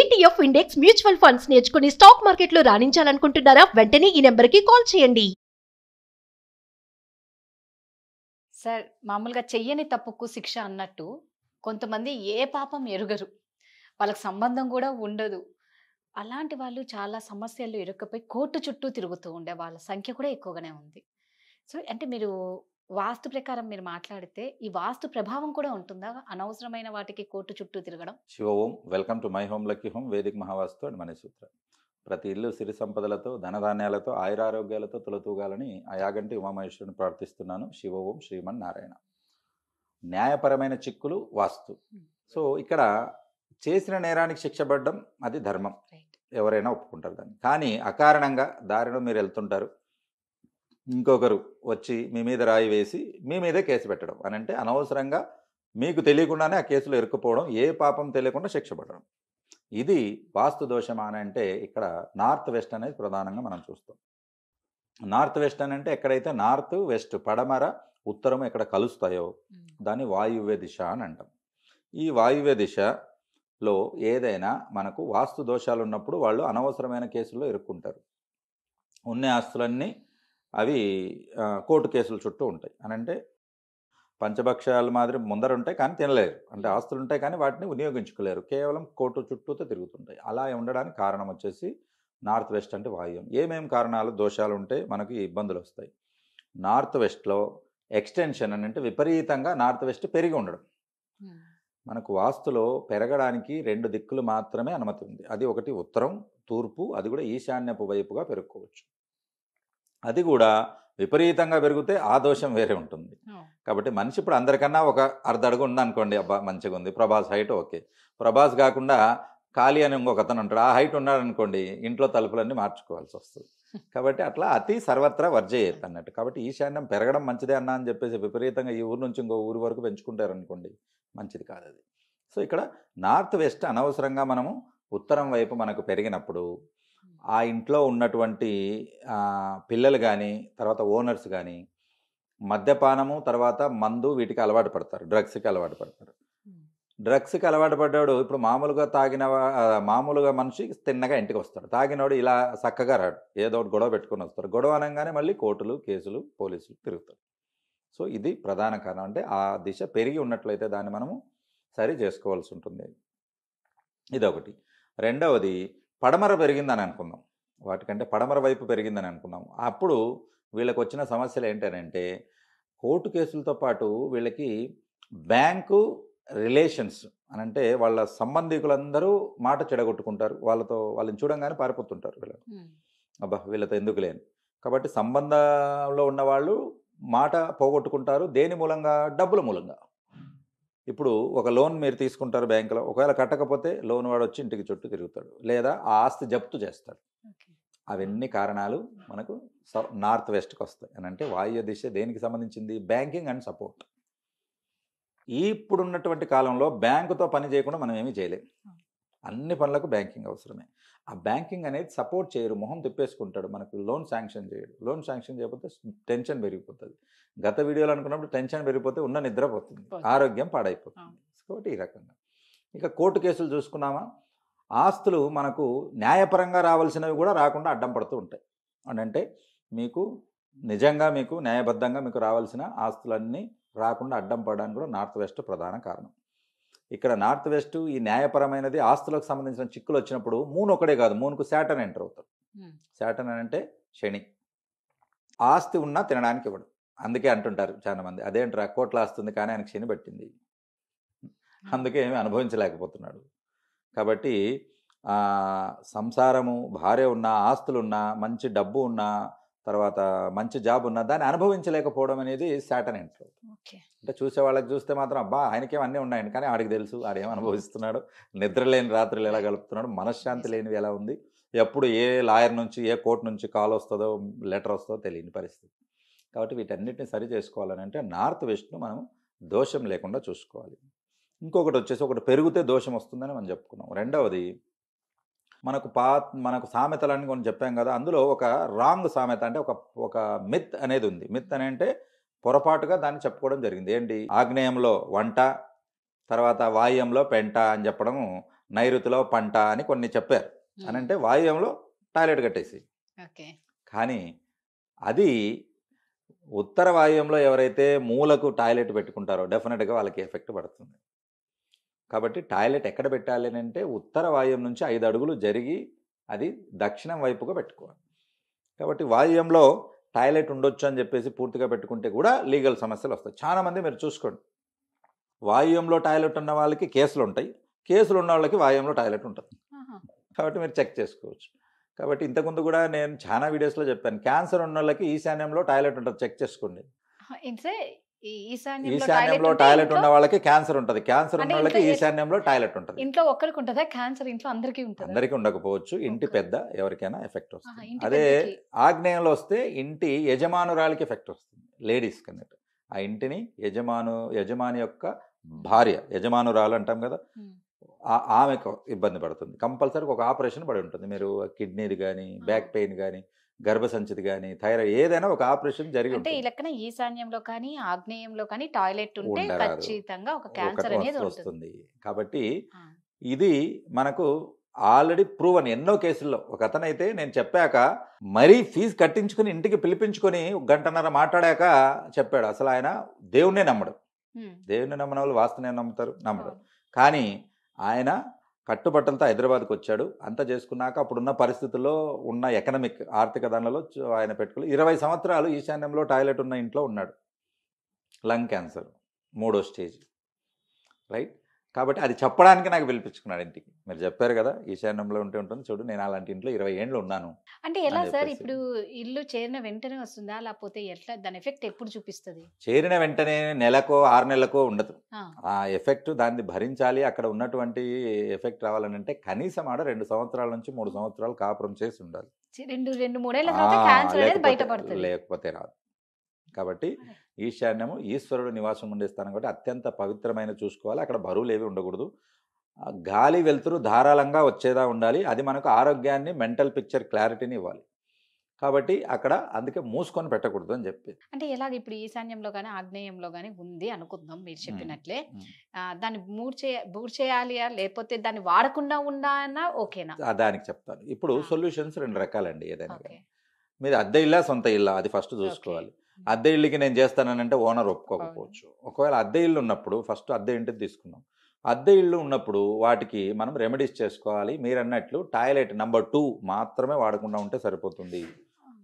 ETF index mutual funds నేర్చుకుని stock మార్కెట్లో రాణించాలనుకుంటున్నారా వెంటనే ఈ నెంబర్కి కాల్ చేయండి సార్ మామూలుగా చెయ్యని తప్పుకు శిక్ష అన్నట్టు కొంతమంది ఏ పాపం ఎరుగరు వాళ్ళకి సంబంధం కూడా ఉండదు అలాంటి వాళ్ళు చాలా సమస్యలు ఇరుక్కపోయి కోర్టు చుట్టూ తిరుగుతూ ఉండే వాళ్ళ సంఖ్య కూడా ఎక్కువగానే ఉంది సో అంటే మీరు వాస్తు ప్రకారం మీరు మాట్లాడితే ఈ వాస్తు ప్రభావం కూడా ఉంటుందా అనవసరమైన వాటికి కోర్టు చుట్టూ తిరగడం Shiva Om welcome to my home lucky home వేదిక మహావాస్తు అండ్ సూత్ర ప్రతి ఇల్లు సిరి సంపదలతో ధనధాన్యాలతో ఆయురారోగ్యాలతో తులతూగాలని అయాగంటి ఉమామహేశ్వరుని ప్రార్థిస్తున్నాను శివ ఓం శ్రీమన్ నారాయణ న్యాయపరమైన చిక్కులు వాస్తు సో ఇక్కడ చేసిన నేరానికి శిక్షపడడం అది ధర్మం ఎవరైనా ఒప్పుకుంటారు దాన్ని కానీ అకారణంగా దారిలో మీరు వెళ్తుంటారు ఇంకొకరు వచ్చి మీ మీద రాయి వేసి మీ మీదే కేసు పెట్టడం అని అంటే అనవసరంగా మీకు తెలియకుండానే ఆ కేసులో ఇరుక్కుపోవడం ఏ పాపం తెలియకుండా శిక్ష పడడం ఇది వాస్తు దోషం అని అంటే ఇక్కడ నార్త్ వెస్ట్ అనేది ప్రధానంగా మనం చూస్తాం నార్త్ వెస్ట్ అని అంటే ఎక్కడైతే నార్త్ వెస్ట్ పడమర ఉత్తరం ఎక్కడ కలుస్తాయో దాన్ని వాయువ్య దిశ అని అంటాం ఈ వాయువ్య దిశలో ఏదైనా మనకు వాస్తు దోషాలు ఉన్నప్పుడు వాళ్ళు అనవసరమైన కేసుల్లో ఇరుక్కుంటారు ఉన్న ఆస్తులన్నీ అవి కోర్టు కేసుల చుట్టూ ఉంటాయి అని అంటే పంచభక్షాలు మాదిరి ముందర ఉంటాయి కానీ తినలేరు అంటే ఆస్తులు ఉంటాయి కానీ వాటిని వినియోగించుకోలేరు కేవలం కోర్టు చుట్టూతో తిరుగుతుంటాయి అలా ఉండడానికి కారణం వచ్చేసి నార్త్ వెస్ట్ అంటే వాయువ్యం ఏమేమి కారణాలు దోషాలు ఉంటే మనకి ఇబ్బందులు వస్తాయి నార్త్ వెస్ట్లో ఎక్స్టెన్షన్ అని అంటే విపరీతంగా నార్త్ వెస్ట్ పెరిగి ఉండడం మనకు వాస్తులో పెరగడానికి రెండు దిక్కులు మాత్రమే అనుమతి ఉంది అది ఒకటి ఉత్తరం తూర్పు అది కూడా ఈశాన్యపు వైపుగా పెరుక్కోవచ్చు అది కూడా విపరీతంగా పెరిగితే ఆ దోషం వేరే ఉంటుంది కాబట్టి మనిషి ఇప్పుడు అందరికన్నా ఒక అర్ధ అడుగు అనుకోండి అబ్బా మంచిగా ఉంది ప్రభాస్ హైట్ ఓకే ప్రభాస్ కాకుండా ఖాళీ అని ఇంకొక అతను ఉంటాడు ఆ హైట్ ఉన్నాడు అనుకోండి ఇంట్లో తలుపులన్నీ మార్చుకోవాల్సి వస్తుంది కాబట్టి అట్లా అతి సర్వత్రా వర్జయ్యేది అన్నట్టు కాబట్టి ఈశాన్యం పెరగడం మంచిదే అన్నా అని చెప్పేసి విపరీతంగా ఈ ఊరు నుంచి ఇంకో ఊరు వరకు పెంచుకుంటారనుకోండి మంచిది కాదు అది సో ఇక్కడ నార్త్ వెస్ట్ అనవసరంగా మనము ఉత్తరం వైపు మనకు పెరిగినప్పుడు ఆ ఇంట్లో ఉన్నటువంటి పిల్లలు కానీ తర్వాత ఓనర్స్ కానీ మద్యపానము తర్వాత మందు వీటికి అలవాటు పడతారు డ్రగ్స్కి అలవాటు పడతారు డ్రగ్స్కి అలవాటు పడ్డాడు ఇప్పుడు మామూలుగా తాగిన మామూలుగా మనిషి తిన్నగా ఇంటికి వస్తాడు తాగినోడు ఇలా చక్కగా రాడు ఏదో ఒకటి గొడవ పెట్టుకుని వస్తాడు గొడవ అనగానే మళ్ళీ కోర్టులు కేసులు పోలీసులు తిరుగుతారు సో ఇది ప్రధాన కారణం అంటే ఆ దిశ పెరిగి ఉన్నట్లయితే దాన్ని మనము సరి చేసుకోవాల్సి ఉంటుంది ఇదొకటి రెండవది పడమర పెరిగిందని అనుకుందాం వాటికంటే పడమర వైపు పెరిగిందని అనుకున్నాం అప్పుడు వీళ్ళకి వచ్చిన సమస్యలు ఏంటనంటే కోర్టు కేసులతో పాటు వీళ్ళకి బ్యాంకు రిలేషన్స్ అని అంటే వాళ్ళ సంబంధికులందరూ మాట చెడగొట్టుకుంటారు వాళ్ళతో వాళ్ళని చూడంగానే పారిపోతుంటారు వీళ్ళు అబ్బా వీళ్ళతో ఎందుకు లేని కాబట్టి సంబంధంలో ఉన్నవాళ్ళు మాట పోగొట్టుకుంటారు దేని మూలంగా డబ్బుల మూలంగా ఇప్పుడు ఒక లోన్ మీరు తీసుకుంటారు బ్యాంకులో ఒకవేళ కట్టకపోతే లోన్ వాడు వచ్చి ఇంటికి చుట్టూ తిరుగుతాడు లేదా ఆ ఆస్తి జప్తు చేస్తాడు అవన్నీ కారణాలు మనకు నార్త్ వెస్ట్కి వస్తాయి అని అంటే వాయు దిశ దేనికి సంబంధించింది బ్యాంకింగ్ అండ్ సపోర్ట్ ఇప్పుడున్నటువంటి కాలంలో బ్యాంకుతో పని చేయకుండా మనం ఏమీ చేయలేము అన్ని పనులకు బ్యాంకింగ్ అవసరమే ఆ బ్యాంకింగ్ అనేది సపోర్ట్ చేయరు మొహం తిప్పేసుకుంటాడు మనకు లోన్ శాంక్షన్ చేయడు లోన్ శాంక్షన్ చేయకపోతే టెన్షన్ పెరిగిపోతుంది గత వీడియోలు అనుకున్నప్పుడు టెన్షన్ పెరిగిపోతే ఉన్న నిద్రపోతుంది ఆరోగ్యం పాడైపోతుంది కాబట్టి ఈ రకంగా ఇక కోర్టు కేసులు చూసుకున్నామా ఆస్తులు మనకు న్యాయపరంగా రావాల్సినవి కూడా రాకుండా అడ్డం పడుతూ ఉంటాయి అంటే మీకు నిజంగా మీకు న్యాయబద్ధంగా మీకు రావాల్సిన ఆస్తులన్నీ రాకుండా అడ్డం పడడానికి కూడా నార్త్ వెస్ట్ ప్రధాన కారణం ఇక్కడ నార్త్ వెస్ట్ ఈ న్యాయపరమైనది ఆస్తులకు సంబంధించిన చిక్కులు వచ్చినప్పుడు మూన్ ఒకటే కాదు మూన్కు శాటన్ ఎంటర్ అవుతాడు శాటన్ అంటే శని ఆస్తి ఉన్నా తినడానికి ఇవ్వడు అందుకే అంటుంటారు చాలామంది అదేంటారు అక్కోట్లా వస్తుంది కానీ ఆయన క్షీణ పట్టింది అందుకే ఏమి అనుభవించలేకపోతున్నాడు కాబట్టి సంసారము భార్య ఉన్నా ఆస్తులున్నా మంచి డబ్బు ఉన్నా తర్వాత మంచి జాబ్ ఉన్నా దాన్ని అనుభవించలేకపోవడం అనేది సాటనెంట్లో అంటే చూసే వాళ్ళకి చూస్తే మాత్రం అబ్బా ఆయనకేం అన్నీ ఉన్నాయండి కానీ ఆడికి తెలుసు ఆడేం అనుభవిస్తున్నాడు నిద్ర లేని రాత్రులు ఎలా గలుపుతున్నాడు మనశ్శాంతి లేనివి ఎలా ఉంది ఎప్పుడు ఏ లాయర్ నుంచి ఏ కోర్టు నుంచి కాల్ వస్తుందో లెటర్ వస్తుందో తెలియని పరిస్థితి కాబట్టి వీటన్నిటిని సరి చేసుకోవాలని అంటే నార్త్ వెస్ట్ను మనం దోషం లేకుండా చూసుకోవాలి ఇంకొకటి వచ్చేసి ఒకటి పెరిగితే దోషం వస్తుందని మనం చెప్పుకున్నాం రెండవది మనకు పా మనకు సామెతలని కొన్ని చెప్పాం కదా అందులో ఒక రాంగ్ సామెత అంటే ఒక ఒక మిత్ అనేది ఉంది మిత్ అని అంటే పొరపాటుగా దాన్ని చెప్పుకోవడం జరిగింది ఏంటి ఆగ్నేయంలో వంట తర్వాత వాయుంలో పెంట అని చెప్పడము నైరుతిలో పంట అని కొన్ని చెప్పారు అని అంటే వాయుంలో టాయిలెట్ కట్టేసి కానీ అది ఉత్తర వాయువంలో ఎవరైతే మూలకు టాయిలెట్ పెట్టుకుంటారో డెఫినెట్గా వాళ్ళకి ఎఫెక్ట్ పడుతుంది కాబట్టి టాయిలెట్ ఎక్కడ పెట్టాలి అని అంటే ఉత్తర వాయువం నుంచి ఐదు అడుగులు జరిగి అది దక్షిణం వైపుగా పెట్టుకోవాలి కాబట్టి వాయువంలో టాయిలెట్ ఉండొచ్చు అని చెప్పేసి పూర్తిగా పెట్టుకుంటే కూడా లీగల్ సమస్యలు వస్తాయి చాలామంది మీరు చూసుకోండి వాయువంలో టాయిలెట్ ఉన్న వాళ్ళకి కేసులు ఉంటాయి కేసులు ఉన్న వాళ్ళకి వాయువంలో టాయిలెట్ ఉంటుంది కాబట్టి మీరు చెక్ చేసుకోవచ్చు కాబట్టి ఇంతకుముందు కూడా నేను చాలా వీడియోస్లో చెప్పాను క్యాన్సర్ ఉన్న వాళ్ళకి ఈశాన్యంలో టాయిలెట్ ఉంటుంది చెక్ చేసుకోండి ఈశాన్యంలో టాయిలెట్ ఉన్న వాళ్ళకి క్యాన్సర్ ఉంటుంది క్యాన్సర్ ఉన్న వాళ్ళకి ఈశాన్యంలో టాయిలెట్ ఉంటుంది ఇంట్లో ఒక్కరికి ఉంటుందా క్యాన్సర్ ఇంట్లో అందరికీ ఉంటుంది అందరికీ ఉండకపోవచ్చు ఇంటి పెద్ద ఎవరికైనా ఎఫెక్ట్ వస్తుంది అదే ఆగ్నేయంలో వస్తే ఇంటి యజమానురాలకి ఎఫెక్ట్ వస్తుంది లేడీస్ కింద ఆ ఇంటిని యజమాను యజమాని యొక్క భార్య యజమానురాలు అంటాం కదా ఆమెకు ఇబ్బంది పడుతుంది కంపల్సరీ ఒక ఆపరేషన్ పడి ఉంటుంది మీరు కిడ్నీది కానీ బ్యాక్ పెయిన్ కానీ గర్భసంచితి కానీ థైరాయిడ్ ఏదైనా ఒక ఆపరేషన్ జరిగి అంటే ఈ లెక్కన ఈశాన్యంలో కానీ ఆగ్నేయంలో కానీ టాయిలెట్ ఉంటే ఖచ్చితంగా ఒక క్యాన్సర్ అనేది వస్తుంది కాబట్టి ఇది మనకు ఆల్రెడీ ప్రూవ్ అని ఎన్నో కేసుల్లో ఒక అతనైతే నేను చెప్పాక మరీ ఫీజు కట్టించుకుని ఇంటికి పిలిపించుకొని గంటన్నర మాట్లాడాక చెప్పాడు అసలు ఆయన దేవుణ్ణే నమ్మడు దేవుణ్ణి నమ్మిన వాళ్ళు వాస్తనే నమ్ముతారు నమ్మడు కానీ ఆయన కట్టుబట్టలతో హైదరాబాద్కి వచ్చాడు అంతా చేసుకున్నాక అప్పుడున్న పరిస్థితుల్లో ఉన్న ఎకనమిక్ ఆర్థిక దానిలో ఆయన పెట్టుకుని ఇరవై సంవత్సరాలు ఈశాన్యంలో టాయిలెట్ ఉన్న ఇంట్లో ఉన్నాడు లంగ్ క్యాన్సర్ మూడో స్టేజ్ రైట్ కాబట్టి అది చెప్పడానికి నాకు పిలిపించుకున్నాడు ఇంటికి మీరు చెప్పారు కదా ఈశాన్యంలో ఉంటే ఉంటుంది చూడు నేను అలాంటి ఇంట్లో ఇరవై ఏళ్ళు ఉన్నాను అంటే ఎలా సార్ ఇప్పుడు ఇల్లు చేరిన వెంటనే వస్తుందా లేకపోతే ఎట్లా దాని ఎఫెక్ట్ ఎప్పుడు చూపిస్తుంది చేరిన వెంటనే నెలకో ఆరు నెలలకో ఉండదు ఆ ఎఫెక్ట్ దాన్ని భరించాలి అక్కడ ఉన్నటువంటి ఎఫెక్ట్ రావాలని అంటే కనీసం ఆడ రెండు సంవత్సరాల నుంచి మూడు సంవత్సరాలు కాపురం చేసి ఉండాలి రెండు రెండు మూడేళ్ళ బయటపడుతుంది లేకపోతే రాదు కాబట్టి ఈశాన్యము ఈశ్వరుడు నివాసం ఉండే స్థానం కాబట్టి అత్యంత పవిత్రమైన చూసుకోవాలి అక్కడ బరువులు ఏవి ఉండకూడదు గాలి వెలుతురు ధారాళంగా వచ్చేదా ఉండాలి అది మనకు ఆరోగ్యాన్ని మెంటల్ పిక్చర్ క్లారిటీని ఇవ్వాలి కాబట్టి అక్కడ అందుకే మూసుకొని పెట్టకూడదు అని చెప్పి అంటే ఎలాగ ఇప్పుడు ఈశాన్యంలో కానీ ఆగ్నేయంలో కానీ ఉంది అనుకుందాం మీరు చెప్పినట్లే దాన్ని మూర్చే చేయాలియా లేకపోతే దాన్ని వాడకుండా ఉండానా ఓకేనా దానికి చెప్తాను ఇప్పుడు సొల్యూషన్స్ రెండు రకాలండి ఏదైనా మీరు అద్దె ఇల్లా సొంత ఇల్లా అది ఫస్ట్ చూసుకోవాలి అద్దె ఇల్లుకి నేను చేస్తానంటే ఓనర్ ఒప్పుకోకపోవచ్చు ఒకవేళ అద్దె ఇల్లు ఉన్నప్పుడు ఫస్ట్ అద్దె ఇంటికి తీసుకున్నాం అద్దె ఇల్లు ఉన్నప్పుడు వాటికి మనం రెమెడీస్ చేసుకోవాలి మీరు అన్నట్లు టాయిలెట్ నెంబర్ టూ మాత్రమే వాడకుండా ఉంటే సరిపోతుంది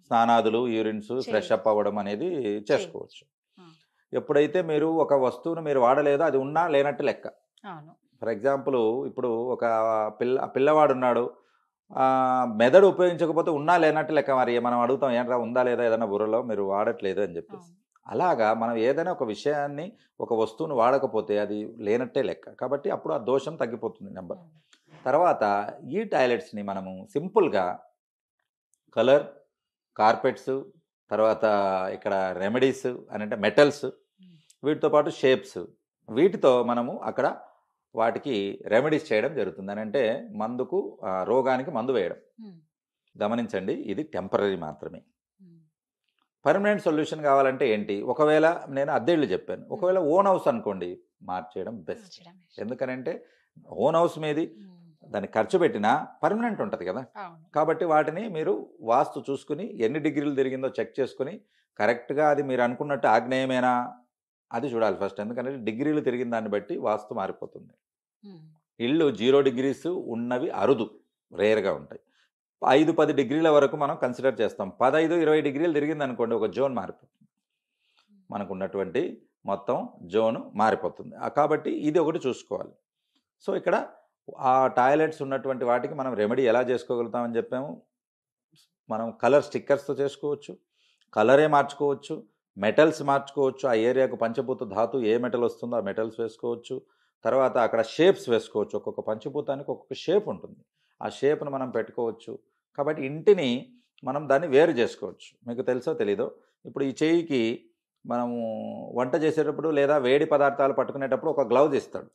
స్నానాదులు యూరిన్స్ ఫ్రెష్ అప్ అవ్వడం అనేది చేసుకోవచ్చు ఎప్పుడైతే మీరు ఒక వస్తువును మీరు వాడలేదో అది ఉన్నా లేనట్టు లెక్క ఫర్ ఎగ్జాంపుల్ ఇప్పుడు ఒక పిల్ల పిల్లవాడు ఉన్నాడు మెదడు ఉపయోగించకపోతే ఉన్నా లేనట్టు లెక్క మరి మనం అడుగుతాం ఏంట్రా ఉందా లేదా ఏదైనా బుర్రలో మీరు వాడట్లేదు అని చెప్పేసి అలాగా మనం ఏదైనా ఒక విషయాన్ని ఒక వస్తువును వాడకపోతే అది లేనట్టే లెక్క కాబట్టి అప్పుడు ఆ దోషం తగ్గిపోతుంది నెంబర్ తర్వాత ఈ టాయిలెట్స్ని మనము సింపుల్గా కలర్ కార్పెట్స్ తర్వాత ఇక్కడ రెమెడీస్ అని అంటే మెటల్స్ వీటితో పాటు షేప్స్ వీటితో మనము అక్కడ వాటికి రెమెడీస్ చేయడం జరుగుతుంది అని అంటే మందుకు రోగానికి మందు వేయడం గమనించండి ఇది టెంపరీ మాత్రమే పర్మనెంట్ సొల్యూషన్ కావాలంటే ఏంటి ఒకవేళ నేను అద్దెళ్ళు చెప్పాను ఒకవేళ ఓన్ హౌస్ అనుకోండి మార్చేయడం బెస్ట్ ఎందుకనంటే ఓన్ హౌస్ మీది దాన్ని ఖర్చు పెట్టినా పర్మనెంట్ ఉంటుంది కదా కాబట్టి వాటిని మీరు వాస్తు చూసుకుని ఎన్ని డిగ్రీలు తిరిగిందో చెక్ చేసుకుని కరెక్ట్గా అది మీరు అనుకున్నట్టు ఆగ్నేయమేనా అది చూడాలి ఫస్ట్ ఎందుకంటే డిగ్రీలు తిరిగిన దాన్ని బట్టి వాస్తు మారిపోతుంది ఇళ్ళు జీరో డిగ్రీస్ ఉన్నవి అరుదు రేర్గా ఉంటాయి ఐదు పది డిగ్రీల వరకు మనం కన్సిడర్ చేస్తాం పదహైదు ఇరవై డిగ్రీలు తిరిగింది అనుకోండి ఒక జోన్ మారిపోతుంది మనకున్నటువంటి మొత్తం జోను మారిపోతుంది కాబట్టి ఇది ఒకటి చూసుకోవాలి సో ఇక్కడ ఆ టాయిలెట్స్ ఉన్నటువంటి వాటికి మనం రెమెడీ ఎలా చేసుకోగలుగుతామని చెప్పాము మనం కలర్ స్టిక్కర్స్తో చేసుకోవచ్చు కలరే మార్చుకోవచ్చు మెటల్స్ మార్చుకోవచ్చు ఆ ఏరియాకు పంచభూత ధాతు ఏ మెటల్ వస్తుందో ఆ మెటల్స్ వేసుకోవచ్చు తర్వాత అక్కడ షేప్స్ వేసుకోవచ్చు ఒక్కొక్క పంచభూతానికి ఒక్కొక్క షేప్ ఉంటుంది ఆ షేప్ను మనం పెట్టుకోవచ్చు కాబట్టి ఇంటిని మనం దాన్ని వేరు చేసుకోవచ్చు మీకు తెలుసో తెలీదో ఇప్పుడు ఈ చేయికి మనము వంట చేసేటప్పుడు లేదా వేడి పదార్థాలు పట్టుకునేటప్పుడు ఒక గ్లౌజ్ ఇస్తాడు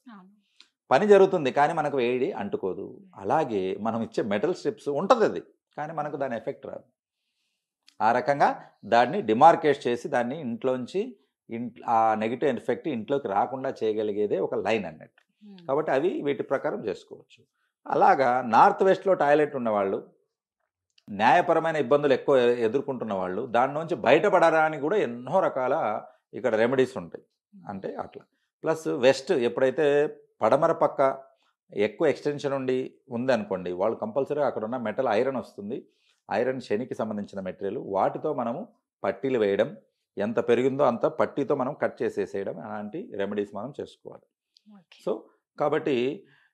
పని జరుగుతుంది కానీ మనకు వేడి అంటుకోదు అలాగే మనం ఇచ్చే మెటల్ స్ట్రిప్స్ ఉంటుంది అది కానీ మనకు దాని ఎఫెక్ట్ రాదు ఆ రకంగా దాన్ని డిమార్కేట్ చేసి దాన్ని ఇంట్లోంచి ఇంట్ ఆ నెగిటివ్ ఎఫెక్ట్ ఇంట్లోకి రాకుండా చేయగలిగేదే ఒక లైన్ అన్నట్టు కాబట్టి అవి వీటి ప్రకారం చేసుకోవచ్చు అలాగా నార్త్ వెస్ట్లో టాయిలెట్ ఉన్నవాళ్ళు న్యాయపరమైన ఇబ్బందులు ఎక్కువ ఎదుర్కొంటున్న వాళ్ళు దాని నుంచి బయటపడడానికి కూడా ఎన్నో రకాల ఇక్కడ రెమెడీస్ ఉంటాయి అంటే అట్లా ప్లస్ వెస్ట్ ఎప్పుడైతే పడమర పక్క ఎక్కువ ఎక్స్టెన్షన్ ఉండి ఉందనుకోండి వాళ్ళు కంపల్సరీగా అక్కడ ఉన్న మెటల్ ఐరన్ వస్తుంది ఐరన్ శనికి సంబంధించిన మెటీరియల్ వాటితో మనము పట్టీలు వేయడం ఎంత పెరిగిందో అంత పట్టితో మనం కట్ చేసేసేయడం అలాంటి రెమెడీస్ మనం చేసుకోవాలి సో కాబట్టి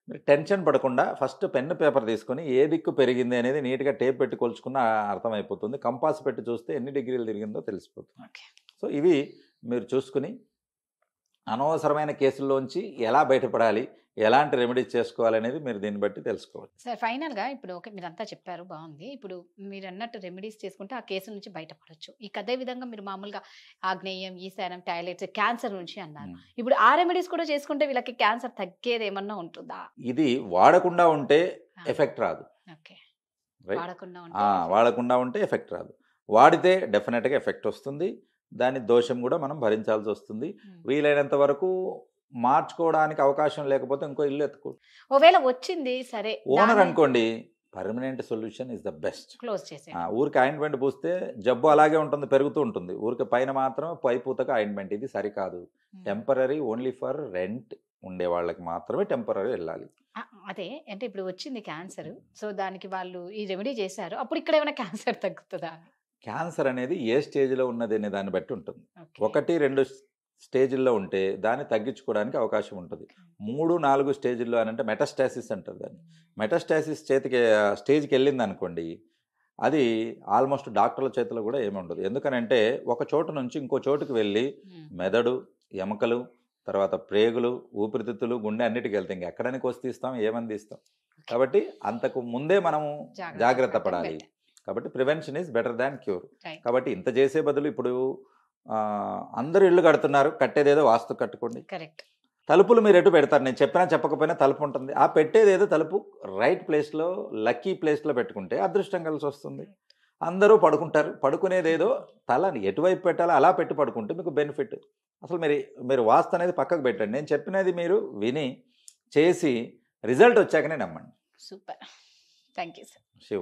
మీరు టెన్షన్ పడకుండా ఫస్ట్ పెన్ పేపర్ తీసుకొని ఏ దిక్కు పెరిగింది అనేది నీట్గా టేప్ పెట్టి కొలుచుకున్న అర్థమైపోతుంది కంపాస్ పెట్టి చూస్తే ఎన్ని డిగ్రీలు తిరిగిందో తెలిసిపోతుంది సో ఇవి మీరు చూసుకుని అనవసరమైన కేసుల్లోంచి ఎలా బయటపడాలి ఎలాంటి రెమెడీస్ చేసుకోవాలనేది మీరు దీన్ని బట్టి తెలుసుకోవచ్చు సార్ ఫైనల్గా ఇప్పుడు ఓకే మీరంతా చెప్పారు బాగుంది ఇప్పుడు మీరు అన్నట్టు రెమెడీస్ చేసుకుంటే ఆ కేసు నుంచి బయటపడవచ్చు ఇక అదే విధంగా మీరు మామూలుగా ఆగ్నేయం ఈశానం టాయిలెట్స్ క్యాన్సర్ నుంచి అన్నారు ఇప్పుడు ఆ రెమెడీస్ కూడా చేసుకుంటే వీళ్ళకి క్యాన్సర్ తగ్గేది ఏమన్నా ఉంటుందా ఇది వాడకుండా ఉంటే ఎఫెక్ట్ రాదు వాడకుండా ఉంటే ఎఫెక్ట్ రాదు వాడితే డెఫినెట్గా ఎఫెక్ట్ వస్తుంది దాని దోషం కూడా మనం భరించాల్సి వస్తుంది వీలైనంత వరకు మార్చుకోవడానికి అవకాశం లేకపోతే ఇంకో ఇల్లు ఎత్తుకో ఒకవేళ వచ్చింది సరే ఓనర్ అనుకోండి permanent solution is the best close చేసే ఊరికి అయింట్మెంట్ పూస్తే జబ్బు అలాగే ఉంటుంది పెరుగుతూ ఉంటుంది ఊరికి పైన మాత్రం పై పూతకు ఇది సరికాదు టెంపరీ ఓన్లీ ఫర్ రెంట్ ఉండే వాళ్ళకి మాత్రమే టెంపరీ వెళ్ళాలి అదే అంటే ఇప్పుడు వచ్చింది క్యాన్సర్ hmm. సో దానికి వాళ్ళు ఈ రెమెడీ చేశారు అప్పుడు ఇక్కడ ఏమైనా క్యాన్సర్ తగ్గుతుందా క్యాన్సర్ అనేది ఏ స్టేజ్లో ఉన్నది అనే దాన్ని బట్టి ఉంటుంది ఒకటి రెండు స్టేజ్ల్లో ఉంటే దాన్ని తగ్గించుకోవడానికి అవకాశం ఉంటుంది మూడు నాలుగు స్టేజ్ల్లో అని అంటే మెటాస్టాసిస్ అంటారు దాన్ని మెటాస్టాసిస్ చేతికి స్టేజ్కి వెళ్ళింది అనుకోండి అది ఆల్మోస్ట్ డాక్టర్ల చేతిలో కూడా ఏమి ఉండదు ఎందుకనంటే ఒక చోటు నుంచి ఇంకో చోటుకి వెళ్ళి మెదడు ఎముకలు తర్వాత ప్రేగులు ఊపిరితిత్తులు గుండె అన్నిటికి వెళ్తాయి ఇంక ఎక్కడానికి వస్తే ఇస్తాం ఏమని ఇస్తాం కాబట్టి అంతకు ముందే మనము జాగ్రత్త పడాలి కాబట్టి prevention is better than cure కాబట్టి ఇంత చేసే బదులు ఇప్పుడు అందరూ ఇల్లు కడుతున్నారు కట్టేదేదో వాస్తు కట్టుకోండి కరెక్ట్ తలుపులు మీరు ఎటు పెడతారు నేను చెప్పినా చెప్పకపోయినా తలుపు ఉంటుంది ఆ పెట్టేదేదో తలుపు రైట్ ప్లేస్లో లక్కీ ప్లేస్లో పెట్టుకుంటే అదృష్టం కలిసి వస్తుంది అందరూ పడుకుంటారు పడుకునేదేదో తలని ఎటువైపు పెట్టాలో అలా పెట్టి పడుకుంటే మీకు బెనిఫిట్ అసలు మీరు మీరు వాస్తు అనేది పక్కకు పెట్టండి నేను చెప్పినది మీరు విని చేసి రిజల్ట్ వచ్చాకనే నమ్మండి super thank you sir Shiva